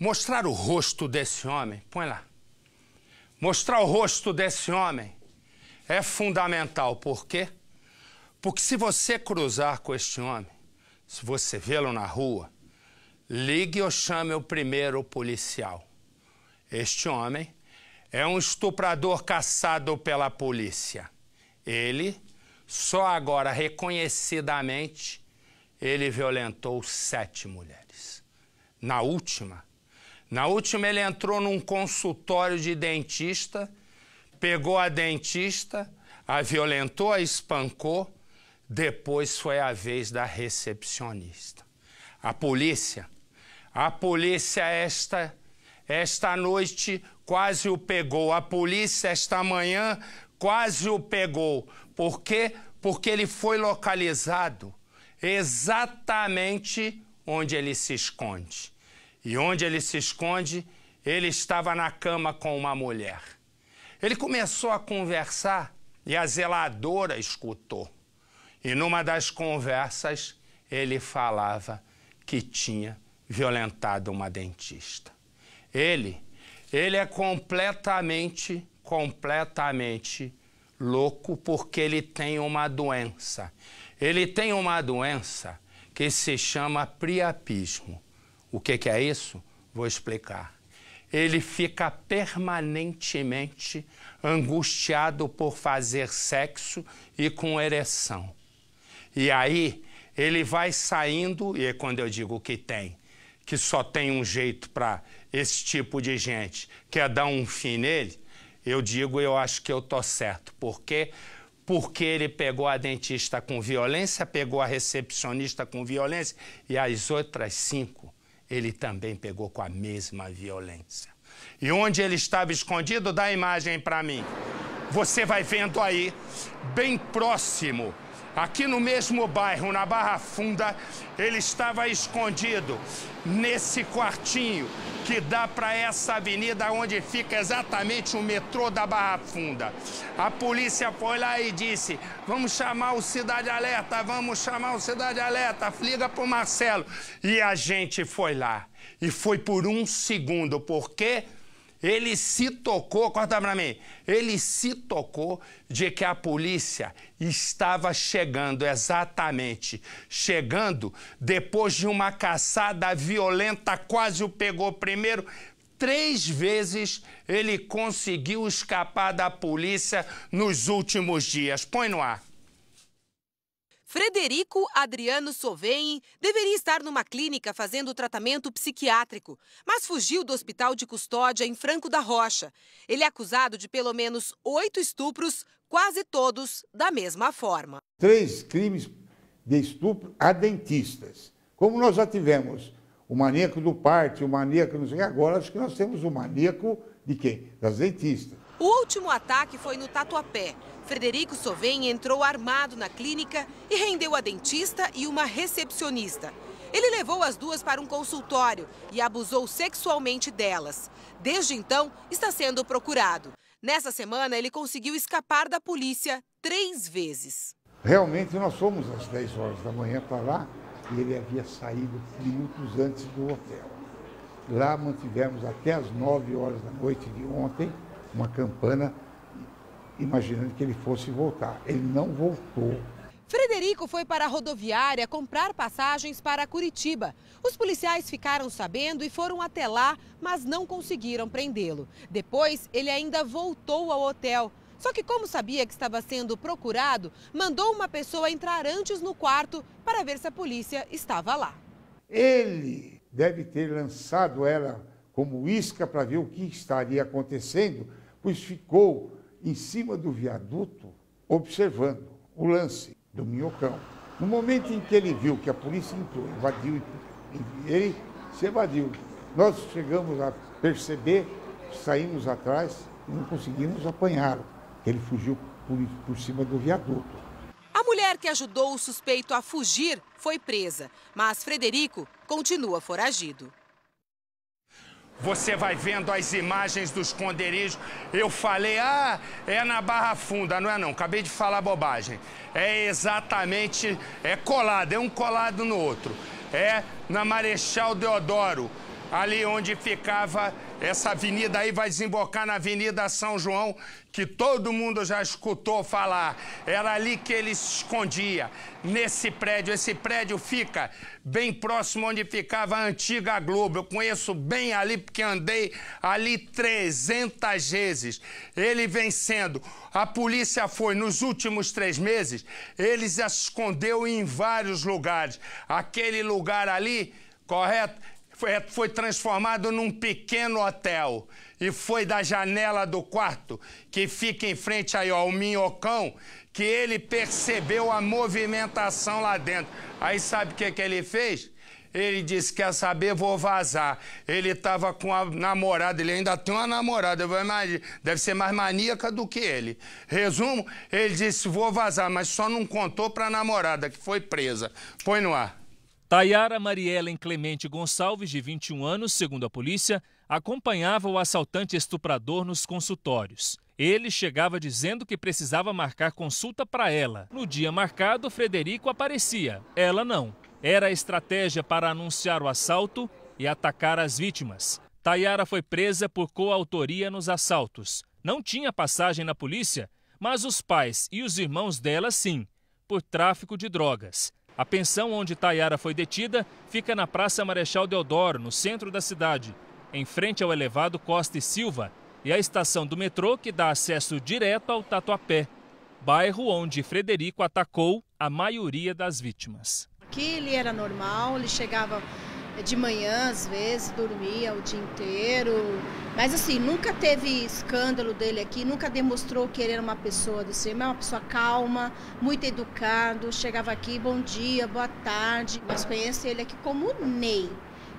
Mostrar o rosto desse homem, põe lá. Mostrar o rosto desse homem é fundamental. Por quê? Porque se você cruzar com este homem, se você vê-lo na rua, ligue ou chame o primeiro policial. Este homem é um estuprador caçado pela polícia. Ele, só agora reconhecidamente, ele violentou sete mulheres. Na última, na última, ele entrou num consultório de dentista, pegou a dentista, a violentou, a espancou. Depois foi a vez da recepcionista. A polícia, a polícia esta esta noite quase o pegou. A polícia esta manhã quase o pegou. Por quê? Porque ele foi localizado exatamente onde ele se esconde. E onde ele se esconde, ele estava na cama com uma mulher. Ele começou a conversar e a zeladora escutou. E numa das conversas, ele falava que tinha violentado uma dentista. Ele, ele é completamente, completamente louco porque ele tem uma doença. Ele tem uma doença que se chama priapismo. O que, que é isso? Vou explicar. Ele fica permanentemente angustiado por fazer sexo e com ereção. E aí ele vai saindo, e é quando eu digo que tem, que só tem um jeito para esse tipo de gente, que é dar um fim nele, eu digo, eu acho que eu tô certo. Por quê? Porque ele pegou a dentista com violência, pegou a recepcionista com violência e as outras cinco ele também pegou com a mesma violência. E onde ele estava escondido, dá a imagem para mim. Você vai vendo aí, bem próximo Aqui no mesmo bairro, na Barra Funda, ele estava escondido nesse quartinho que dá para essa avenida onde fica exatamente o metrô da Barra Funda. A polícia foi lá e disse: "Vamos chamar o Cidade Alerta, vamos chamar o Cidade Alerta, liga pro Marcelo". E a gente foi lá. E foi por um segundo, porque quê? Ele se tocou, corta para mim. Ele se tocou de que a polícia estava chegando, exatamente. Chegando depois de uma caçada violenta, quase o pegou primeiro. Três vezes ele conseguiu escapar da polícia nos últimos dias. Põe no ar. Frederico Adriano Sovein deveria estar numa clínica fazendo tratamento psiquiátrico, mas fugiu do hospital de custódia em Franco da Rocha. Ele é acusado de pelo menos oito estupros, quase todos da mesma forma. Três crimes de estupro a dentistas. Como nós já tivemos o maníaco do parque, o maníaco, não sei, agora acho que nós temos o maníaco de quem? Das dentistas. O último ataque foi no Tatuapé. Frederico Soven entrou armado na clínica e rendeu a dentista e uma recepcionista. Ele levou as duas para um consultório e abusou sexualmente delas. Desde então, está sendo procurado. Nessa semana, ele conseguiu escapar da polícia três vezes. Realmente, nós fomos às 10 horas da manhã para lá e ele havia saído minutos antes do hotel. Lá mantivemos até as 9 horas da noite de ontem uma campana, imaginando que ele fosse voltar. Ele não voltou. Frederico foi para a rodoviária comprar passagens para Curitiba. Os policiais ficaram sabendo e foram até lá, mas não conseguiram prendê-lo. Depois, ele ainda voltou ao hotel. Só que, como sabia que estava sendo procurado, mandou uma pessoa entrar antes no quarto para ver se a polícia estava lá. Ele deve ter lançado ela como isca para ver o que estaria acontecendo, pois ficou em cima do viaduto observando o lance do minhocão. No momento em que ele viu que a polícia entrou, invadiu, ele se evadiu. Nós chegamos a perceber, saímos atrás e não conseguimos apanhá-lo. Ele fugiu por, por cima do viaduto. A mulher que ajudou o suspeito a fugir foi presa, mas Frederico continua foragido. Você vai vendo as imagens do esconderijo. Eu falei, ah, é na Barra Funda, não é não, acabei de falar bobagem. É exatamente, é colado, é um colado no outro. É na Marechal Deodoro, ali onde ficava essa avenida aí, vai desembocar na Avenida São João, que todo mundo já escutou falar. Era ali que ele se escondia, nesse prédio. Esse prédio fica bem próximo onde ficava a antiga Globo. Eu conheço bem ali, porque andei ali 300 vezes. Ele vem sendo. A polícia foi, nos últimos três meses, ele se escondeu em vários lugares. Aquele lugar ali, correto? foi, foi transformado num pequeno hotel e foi da janela do quarto, que fica em frente aí ó, ao minhocão, que ele percebeu a movimentação lá dentro. Aí sabe o que, que ele fez? Ele disse: Quer saber? Vou vazar. Ele estava com a namorada, ele ainda tem uma namorada, deve ser mais maníaca do que ele. Resumo: ele disse: Vou vazar, mas só não contou para a namorada, que foi presa. Põe no ar. Tayara Mariela Clemente Gonçalves, de 21 anos, segundo a polícia, acompanhava o assaltante estuprador nos consultórios. Ele chegava dizendo que precisava marcar consulta para ela. No dia marcado, Frederico aparecia. Ela não. Era a estratégia para anunciar o assalto e atacar as vítimas. Tayara foi presa por coautoria nos assaltos. Não tinha passagem na polícia, mas os pais e os irmãos dela sim, por tráfico de drogas. A pensão onde Tayara foi detida fica na Praça Marechal Deodoro, no centro da cidade, em frente ao elevado Costa e Silva e à estação do metrô que dá acesso direto ao Tatuapé, bairro onde Frederico atacou a maioria das vítimas. Aqui ele era normal, ele chegava de manhã, às vezes, dormia o dia inteiro. Mas assim, nunca teve escândalo dele aqui, nunca demonstrou que ele era uma pessoa do cinema, é uma pessoa calma, muito educado, chegava aqui, bom dia, boa tarde. Mas conhece ele aqui como Ney.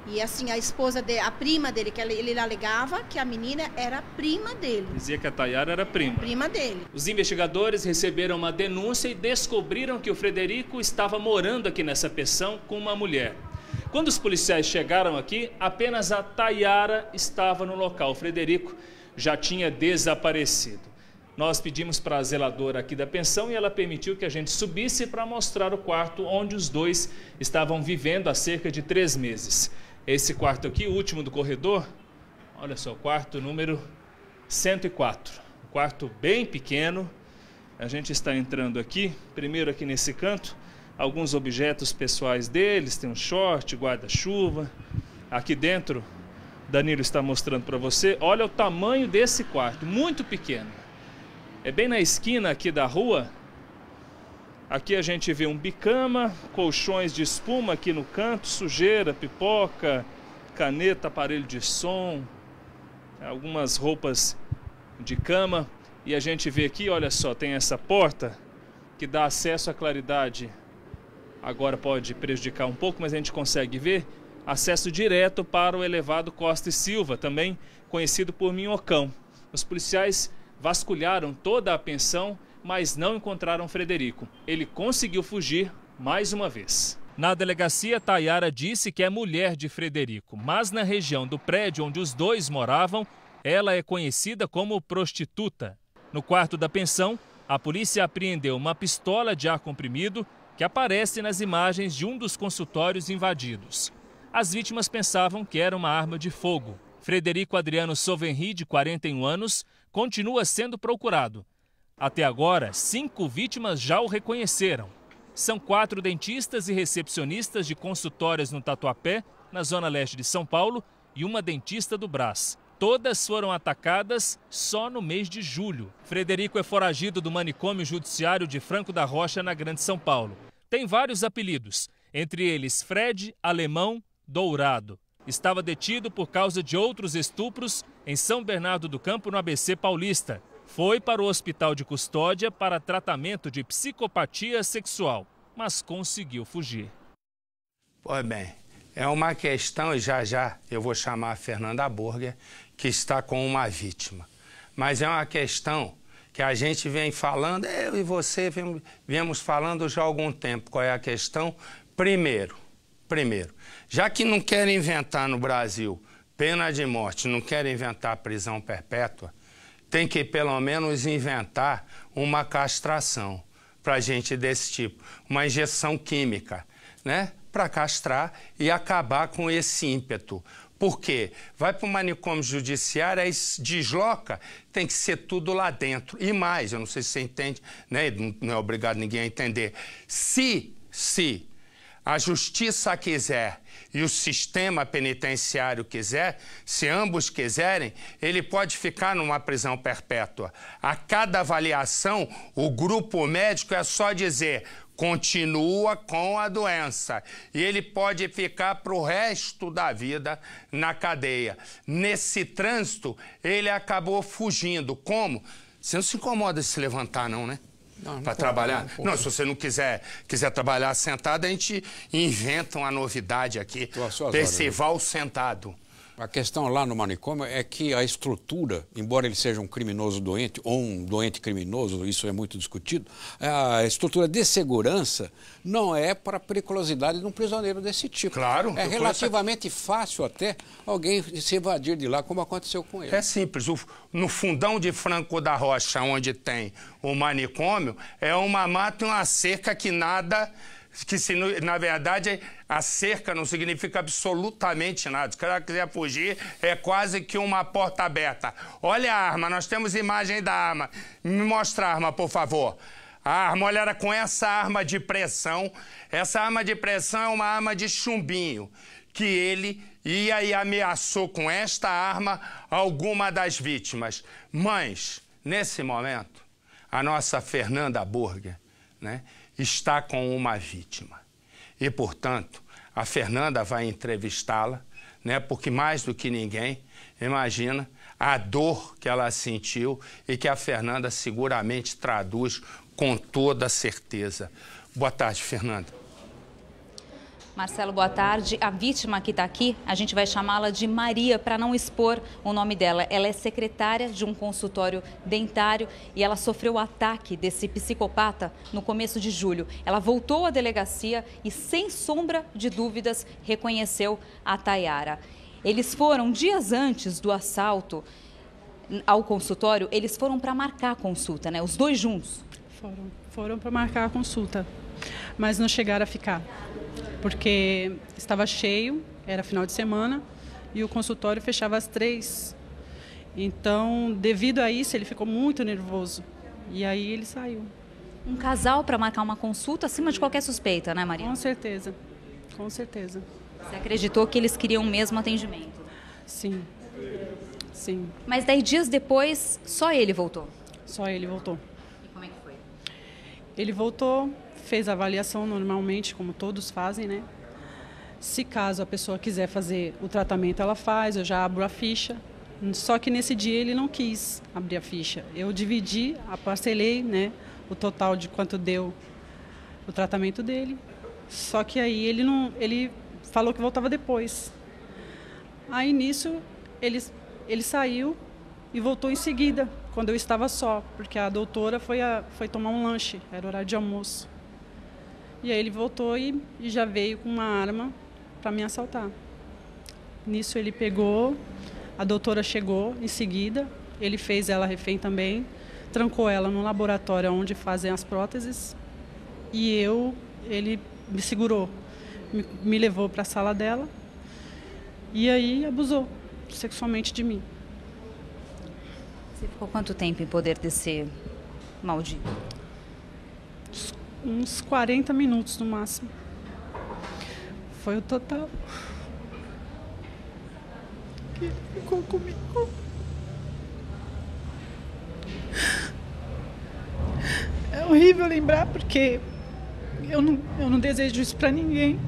E assim, a esposa dele, a prima dele, que ele alegava que a menina era prima dele. Dizia que a Tayara era prima. prima dele. Os investigadores receberam uma denúncia e descobriram que o Frederico estava morando aqui nessa pensão com uma mulher. Quando os policiais chegaram aqui, apenas a Tayara estava no local. O Frederico já tinha desaparecido. Nós pedimos para a zeladora aqui da pensão e ela permitiu que a gente subisse para mostrar o quarto onde os dois estavam vivendo há cerca de três meses. Esse quarto aqui, o último do corredor, olha só, o quarto número 104. Um quarto bem pequeno. A gente está entrando aqui, primeiro aqui nesse canto, alguns objetos pessoais deles, tem um short, guarda-chuva. Aqui dentro, Danilo está mostrando para você, olha o tamanho desse quarto, muito pequeno. É bem na esquina aqui da rua. Aqui a gente vê um bicama, colchões de espuma aqui no canto, sujeira, pipoca, caneta, aparelho de som, algumas roupas de cama. E a gente vê aqui, olha só, tem essa porta que dá acesso à claridade agora pode prejudicar um pouco, mas a gente consegue ver acesso direto para o elevado Costa e Silva, também conhecido por Minhocão. Os policiais vasculharam toda a pensão, mas não encontraram Frederico. Ele conseguiu fugir mais uma vez. Na delegacia, Tayara disse que é mulher de Frederico, mas na região do prédio onde os dois moravam, ela é conhecida como prostituta. No quarto da pensão, a polícia apreendeu uma pistola de ar comprimido que aparece nas imagens de um dos consultórios invadidos. As vítimas pensavam que era uma arma de fogo. Frederico Adriano Sovenri, de 41 anos, continua sendo procurado. Até agora, cinco vítimas já o reconheceram. São quatro dentistas e recepcionistas de consultórios no Tatuapé, na zona leste de São Paulo, e uma dentista do Brás. Todas foram atacadas só no mês de julho. Frederico é foragido do manicômio judiciário de Franco da Rocha, na Grande São Paulo. Tem vários apelidos, entre eles Fred, Alemão, Dourado. Estava detido por causa de outros estupros em São Bernardo do Campo, no ABC Paulista. Foi para o hospital de custódia para tratamento de psicopatia sexual, mas conseguiu fugir. Pois bem, é uma questão, e já já eu vou chamar a Fernanda Burger, que está com uma vítima. Mas é uma questão que a gente vem falando, é eu e você viemos falando já há algum tempo. Qual é a questão? Primeiro, primeiro, já que não querem inventar no Brasil pena de morte, não querem inventar prisão perpétua, tem que pelo menos inventar uma castração para gente desse tipo, uma injeção química, né? Para castrar e acabar com esse ímpeto. Por quê? Vai para o manicômio judiciário, aí desloca, tem que ser tudo lá dentro. E mais, eu não sei se você entende, né? não é obrigado ninguém a entender. Se, se a justiça quiser e o sistema penitenciário quiser, se ambos quiserem, ele pode ficar numa prisão perpétua. A cada avaliação, o grupo médico é só dizer continua com a doença e ele pode ficar para o resto da vida na cadeia. Nesse trânsito, ele acabou fugindo. Como? Você não se incomoda de se levantar, não, né? Para trabalhar? Não, não, se você não quiser, quiser trabalhar sentado, a gente inventa uma novidade aqui. Percival né? sentado. A questão lá no manicômio é que a estrutura, embora ele seja um criminoso doente ou um doente criminoso, isso é muito discutido, a estrutura de segurança não é para a periculosidade de um prisioneiro desse tipo. Claro. É relativamente conheço... fácil até alguém se evadir de lá, como aconteceu com ele. É simples. no fundão de Franco da Rocha, onde tem o manicômio, é uma mata e uma cerca que nada que se, na verdade a cerca não significa absolutamente nada. Se o cara quiser fugir, é quase que uma porta aberta. Olha a arma, nós temos imagem da arma. Me mostra a arma, por favor. A arma, olha, era com essa arma de pressão. Essa arma de pressão é uma arma de chumbinho que ele ia e ameaçou com esta arma alguma das vítimas. Mas, nesse momento, a nossa Fernanda Burger, né? está com uma vítima. E, portanto, a Fernanda vai entrevistá-la, né, porque mais do que ninguém, imagina a dor que ela sentiu e que a Fernanda seguramente traduz com toda certeza. Boa tarde, Fernanda. Marcelo, boa tarde. A vítima que está aqui, a gente vai chamá-la de Maria para não expor o nome dela. Ela é secretária de um consultório dentário e ela sofreu o ataque desse psicopata no começo de julho. Ela voltou à delegacia e, sem sombra de dúvidas, reconheceu a Tayara. Eles foram, dias antes do assalto ao consultório, eles foram para marcar a consulta, né? Os dois juntos. Foram, foram para marcar a consulta mas não chegaram a ficar, porque estava cheio, era final de semana e o consultório fechava às três. Então, devido a isso, ele ficou muito nervoso e aí ele saiu. Um casal para marcar uma consulta acima de qualquer suspeita, né, Maria? Com certeza, com certeza. Você acreditou que eles queriam o mesmo atendimento? Sim, sim. Mas dez dias depois, só ele voltou? Só ele voltou. E como é que foi? Ele voltou, fez a avaliação normalmente, como todos fazem, né? Se caso a pessoa quiser fazer o tratamento, ela faz, eu já abro a ficha. Só que nesse dia ele não quis abrir a ficha. Eu dividi, aparcelei, né, o total de quanto deu o tratamento dele. Só que aí ele não, ele falou que voltava depois. Aí nisso ele ele saiu e voltou em seguida, quando eu estava só, porque a doutora foi a, foi tomar um lanche, era horário de almoço. E aí ele voltou e, e já veio com uma arma para me assaltar. Nisso ele pegou, a doutora chegou em seguida, ele fez ela refém também, trancou ela no laboratório onde fazem as próteses e eu, ele me segurou, me, me levou para a sala dela e aí abusou sexualmente de mim. Você ficou quanto tempo em poder desse maldito? uns 40 minutos no máximo. Foi o total que ficou comigo. É horrível lembrar porque eu não, eu não desejo isso para ninguém.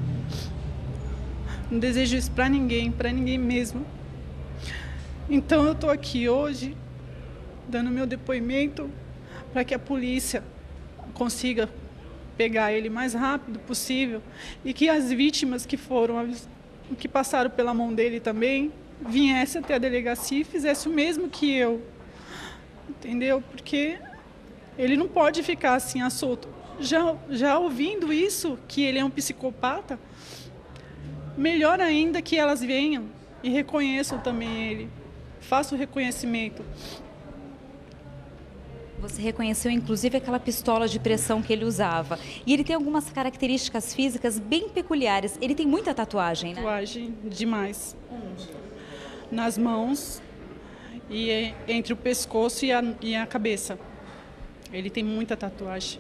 Não desejo isso para ninguém, para ninguém mesmo. Então eu tô aqui hoje dando meu depoimento para que a polícia consiga pegar ele o mais rápido possível e que as vítimas que foram, que passaram pela mão dele também, viesse até a delegacia e fizesse o mesmo que eu. Entendeu? Porque ele não pode ficar assim assolto. Já, já ouvindo isso, que ele é um psicopata, melhor ainda que elas venham e reconheçam também ele. Faça o reconhecimento. Você reconheceu inclusive aquela pistola de pressão que ele usava. E ele tem algumas características físicas bem peculiares. Ele tem muita tatuagem, né? Tatuagem demais. Onde? Nas mãos e eh, entre o pescoço e a, e a cabeça. Ele tem muita tatuagem.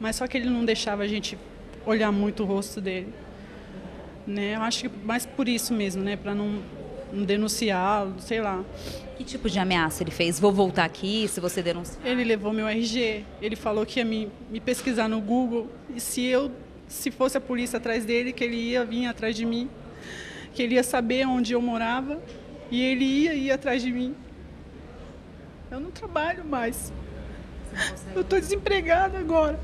Mas só que ele não deixava a gente olhar muito o rosto dele. Né? Eu acho que mais por isso mesmo, né? Para não denunciar, sei lá. Que tipo de ameaça ele fez? Vou voltar aqui se você denunciar? Ele levou meu RG, ele falou que ia me, me pesquisar no Google e se eu, se fosse a polícia atrás dele, que ele ia vir atrás de mim, que ele ia saber onde eu morava e ele ia ir atrás de mim. Eu não trabalho mais. Eu tô desempregada agora.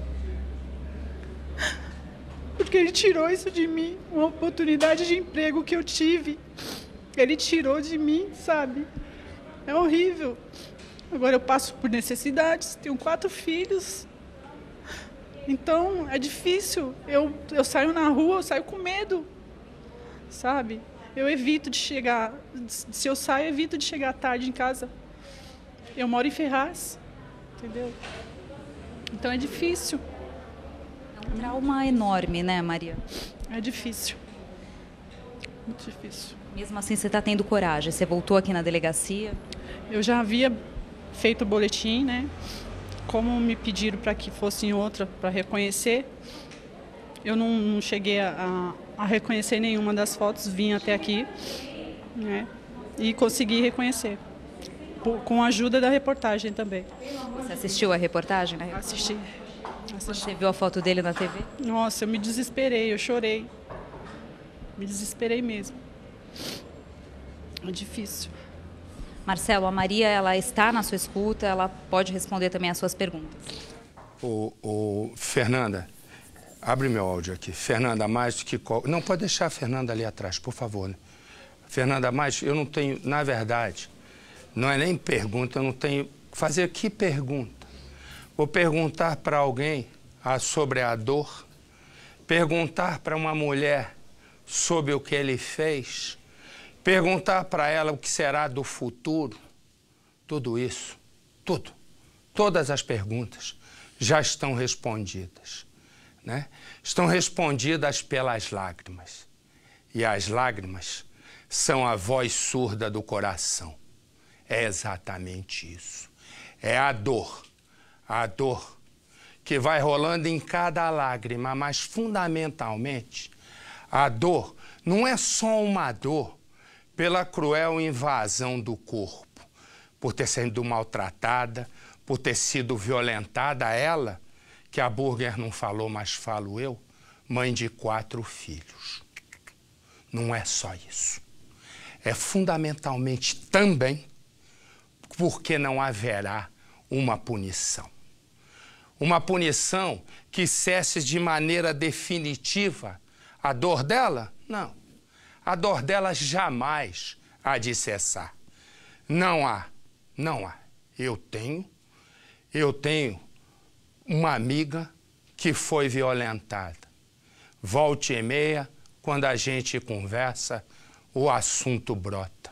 Porque ele tirou isso de mim, uma oportunidade de emprego que eu tive. Ele tirou de mim, sabe? É horrível. Agora eu passo por necessidades, tenho quatro filhos. Então é difícil. Eu, eu saio na rua, eu saio com medo, sabe? Eu evito de chegar. Se eu saio, eu evito de chegar tarde em casa. Eu moro em Ferraz, entendeu? Então é difícil. É um trauma enorme, né, Maria? É difícil. Muito difícil. Mesmo assim, você está tendo coragem? Você voltou aqui na delegacia? Eu já havia feito o boletim, né? Como me pediram para que fosse em outra para reconhecer, eu não, não cheguei a, a, a, reconhecer nenhuma das fotos, vim até aqui né? e consegui reconhecer. com a ajuda da reportagem também. Você assistiu a reportagem? Né? Assisti. assisti. Você viu a foto dele na TV? Nossa, eu me desesperei, eu chorei. Me desesperei mesmo. É difícil. Marcelo, a Maria ela está na sua escuta, ela pode responder também as suas perguntas. O, o Fernanda, abre meu áudio aqui. Fernanda, mais do que não pode deixar a Fernanda ali atrás, por favor. Né? Fernanda, mais eu não tenho, na verdade, não é nem pergunta, eu não tenho fazer que pergunta. Vou perguntar para alguém a, ah, sobre a dor, perguntar para uma mulher sobre o que ele fez perguntar para ela o que será do futuro, tudo isso, tudo, todas as perguntas já estão respondidas. Né? Estão respondidas pelas lágrimas. E as lágrimas são a voz surda do coração. É exatamente isso. É a dor, a dor que vai rolando em cada lágrima, mas fundamentalmente, a dor não é só uma dor pela cruel invasão do corpo, por ter sido maltratada, por ter sido violentada ela, que a Burger não falou, mas falo eu, mãe de quatro filhos. Não é só isso. É fundamentalmente também porque não haverá uma punição. Uma punição que cesse de maneira definitiva a dor dela? Não a dor dela jamais há de cessar. Não há, não há. Eu tenho, eu tenho uma amiga que foi violentada. Volte e meia, quando a gente conversa, o assunto brota.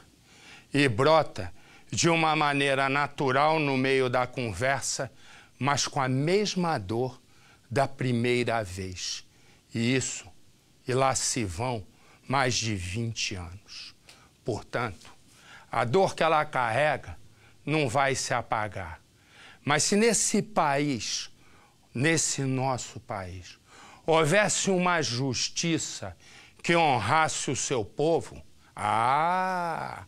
E brota de uma maneira natural no meio da conversa, mas com a mesma dor da primeira vez. E isso, e lá se vão mais de 20 anos. Portanto, a dor que ela carrega não vai se apagar. Mas se nesse país, nesse nosso país, houvesse uma justiça que honrasse o seu povo, ah,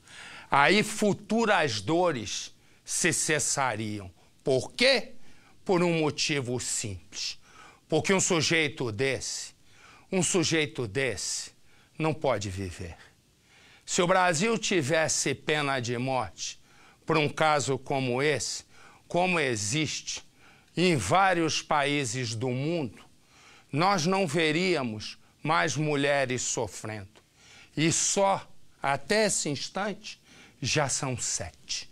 aí futuras dores se cessariam. Por quê? Por um motivo simples. Porque um sujeito desse, um sujeito desse, não pode viver. Se o Brasil tivesse pena de morte por um caso como esse, como existe em vários países do mundo, nós não veríamos mais mulheres sofrendo. E só até esse instante já são sete.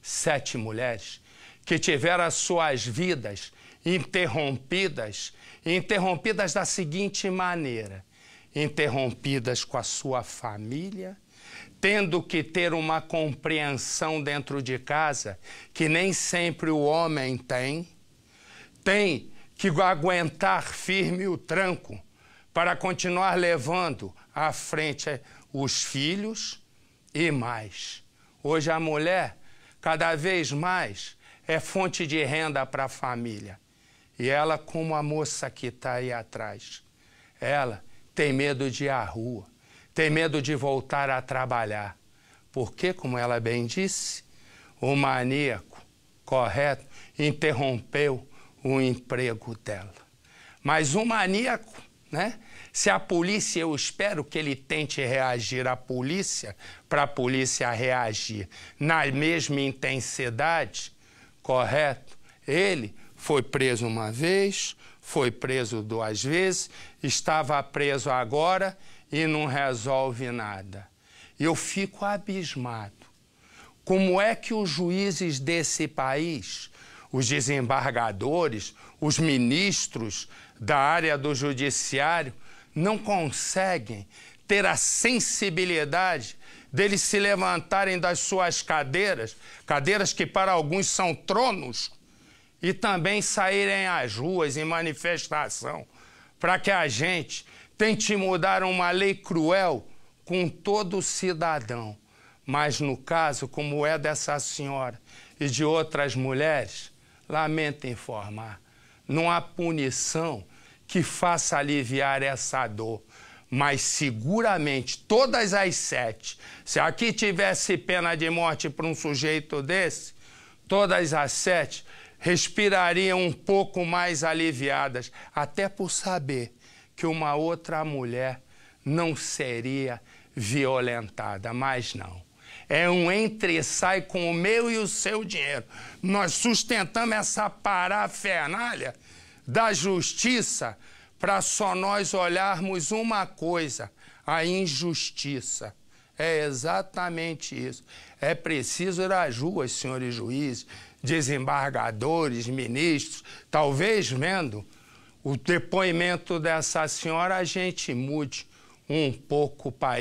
Sete mulheres que tiveram suas vidas interrompidas interrompidas da seguinte maneira: interrompidas com a sua família, tendo que ter uma compreensão dentro de casa que nem sempre o homem tem, tem que aguentar firme o tranco para continuar levando à frente eh, os filhos e mais. Hoje a mulher, cada vez mais, é fonte de renda para a família. E ela, como a moça que está aí atrás, ela tem medo de ir à rua, tem medo de voltar a trabalhar. Porque, como ela bem disse, o maníaco, correto, interrompeu o emprego dela. Mas o maníaco, né? Se a polícia, eu espero que ele tente reagir à polícia, para a polícia reagir na mesma intensidade, correto? Ele foi preso uma vez, foi preso duas vezes, estava preso agora e não resolve nada. Eu fico abismado. Como é que os juízes desse país, os desembargadores, os ministros da área do judiciário, não conseguem ter a sensibilidade deles se levantarem das suas cadeiras, cadeiras que para alguns são tronos, e também saírem às ruas em manifestação para que a gente tente mudar uma lei cruel com todo cidadão. Mas no caso, como é dessa senhora e de outras mulheres, lamento informar, não há punição que faça aliviar essa dor. Mas seguramente, todas as sete, se aqui tivesse pena de morte para um sujeito desse, todas as sete respirariam um pouco mais aliviadas, até por saber que uma outra mulher não seria violentada, mas não. É um entre sai com o meu e o seu dinheiro. Nós sustentamos essa parafernália da justiça para só nós olharmos uma coisa, a injustiça. É exatamente isso. É preciso ir às ruas, senhores juízes, desembargadores, ministros, talvez vendo o depoimento dessa senhora, a gente mude um pouco o país.